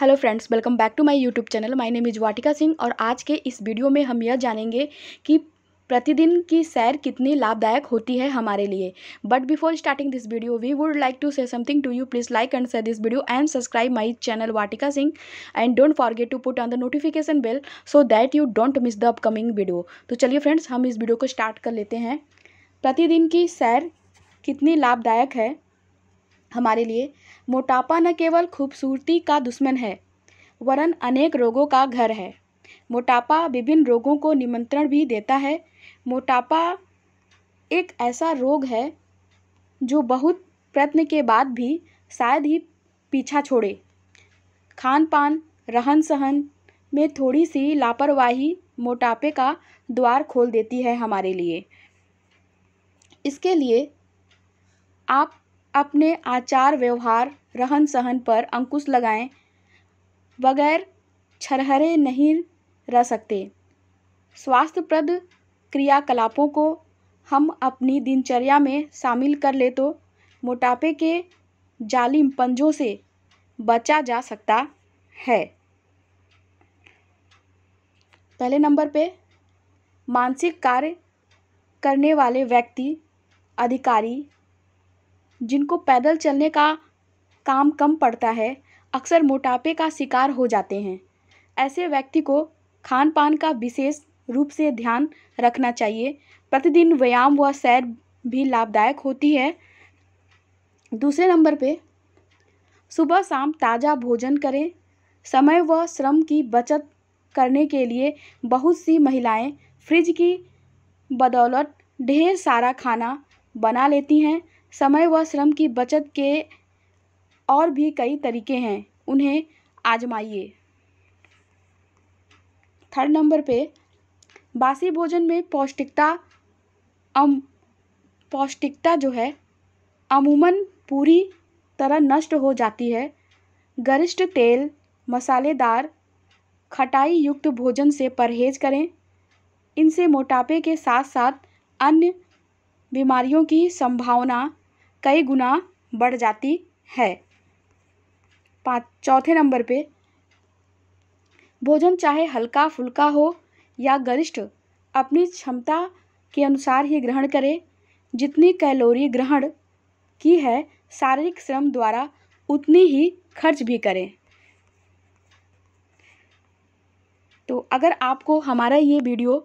hello friends welcome back to my YouTube channel my name is Vatika Singh और आज के इस वीडियो में हम यह जानेंगे कि प्रतिदिन की सैर कितनी लाभदायक होती है हमारे लिए but before starting this video we would like to say something to you please like and share this video and subscribe my channel Vatika Singh and don't forget to put on the notification bell so that you don't miss the upcoming video तो चलिए friends हम इस video को start कर लेते हैं प्रतिदिन की सैर कितनी लाभदायक है हमारे लिए मोटापा न केवल खूबसूरती का दुश्मन है वरन अनेक रोगों का घर है मोटापा विभिन्न रोगों को निमंत्रण भी देता है मोटापा एक ऐसा रोग है जो बहुत प्रयत्न के बाद भी शायद ही पीछा छोड़े खान पान रहन सहन में थोड़ी सी लापरवाही मोटापे का द्वार खोल देती है हमारे लिए इसके लिए आप अपने आचार व्यवहार रहन सहन पर अंकुश लगाएं बगैर छरहरे नहीं रह सकते स्वास्थ्यप्रद क्रियाकलापों को हम अपनी दिनचर्या में शामिल कर ले तो मोटापे के जालिम पंजों से बचा जा सकता है पहले नंबर पे मानसिक कार्य करने वाले व्यक्ति अधिकारी जिनको पैदल चलने का काम कम पड़ता है अक्सर मोटापे का शिकार हो जाते हैं ऐसे व्यक्ति को खान पान का विशेष रूप से ध्यान रखना चाहिए प्रतिदिन व्यायाम व सैर भी लाभदायक होती है दूसरे नंबर पे सुबह शाम ताज़ा भोजन करें समय व श्रम की बचत करने के लिए बहुत सी महिलाएं फ्रिज की बदौलत ढेर सारा खाना बना लेती हैं समय व श्रम की बचत के और भी कई तरीके हैं उन्हें आजमाइए थर्ड नंबर पे बासी भोजन में पौष्टिकता अम पौष्टिकता जो है अमूमन पूरी तरह नष्ट हो जाती है गरिष्ठ तेल मसालेदार खटाई युक्त भोजन से परहेज करें इनसे मोटापे के साथ साथ अन्य बीमारियों की संभावना कई गुना बढ़ जाती है पाँच चौथे नंबर पे भोजन चाहे हल्का फुल्का हो या गरिष्ठ अपनी क्षमता के अनुसार ही ग्रहण करें जितनी कैलोरी ग्रहण की है शारीरिक श्रम द्वारा उतनी ही खर्च भी करें तो अगर आपको हमारा ये वीडियो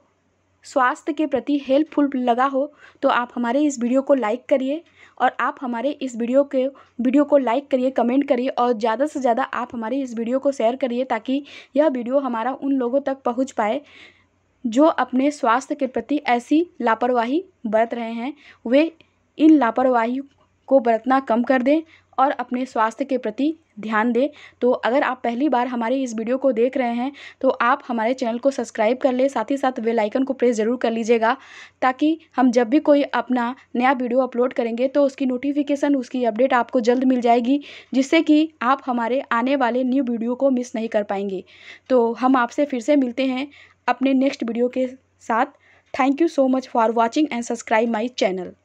स्वास्थ्य के प्रति हेल्पफुल लगा हो तो आप हमारे इस वीडियो को लाइक करिए और आप हमारे इस वीडियो के वीडियो को लाइक करिए कमेंट करिए और ज़्यादा से ज़्यादा आप हमारे इस वीडियो को शेयर करिए ताकि यह वीडियो हमारा उन लोगों तक पहुँच पाए जो अपने स्वास्थ्य के प्रति ऐसी लापरवाही बरत रहे हैं वे इन लापरवाही को बरतना कम कर दें और अपने स्वास्थ्य के प्रति ध्यान दें तो अगर आप पहली बार हमारे इस वीडियो को देख रहे हैं तो आप हमारे चैनल को सब्सक्राइब कर लें साथ ही साथ वे लाइकन को प्रेस ज़रूर कर लीजिएगा ताकि हम जब भी कोई अपना नया वीडियो अपलोड करेंगे तो उसकी नोटिफिकेशन उसकी अपडेट आपको जल्द मिल जाएगी जिससे कि आप हमारे आने वाले न्यू वीडियो को मिस नहीं कर पाएंगे तो हम आपसे फिर से मिलते हैं अपने नेक्स्ट वीडियो के साथ thank you so much for watching and subscribe my channel